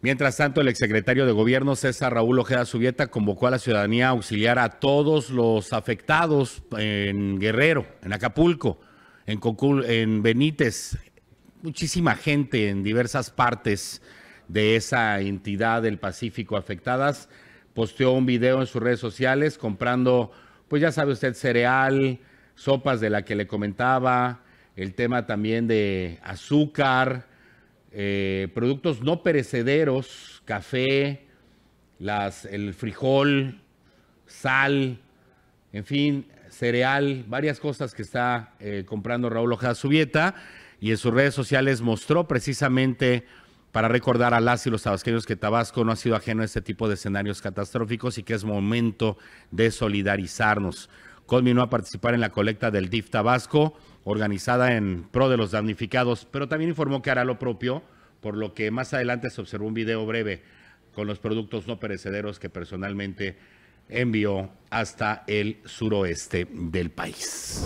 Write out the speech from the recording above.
Mientras tanto, el exsecretario de Gobierno César Raúl Ojeda Subieta convocó a la ciudadanía a auxiliar a todos los afectados en Guerrero, en Acapulco, en, en Benítez, muchísima gente en diversas partes de esa entidad del Pacífico afectadas. Posteó un video en sus redes sociales comprando, pues ya sabe usted, cereal, sopas de la que le comentaba, el tema también de azúcar, eh, productos no perecederos, café, el frijol, sal, en fin, cereal, varias cosas que está eh, comprando Raúl Ojeda Subieta y en sus redes sociales mostró precisamente para recordar a las y los tabasqueños que Tabasco no ha sido ajeno a este tipo de escenarios catastróficos y que es momento de solidarizarnos conminó a participar en la colecta del DIF Tabasco, organizada en pro de los damnificados, pero también informó que hará lo propio, por lo que más adelante se observó un video breve con los productos no perecederos que personalmente envió hasta el suroeste del país.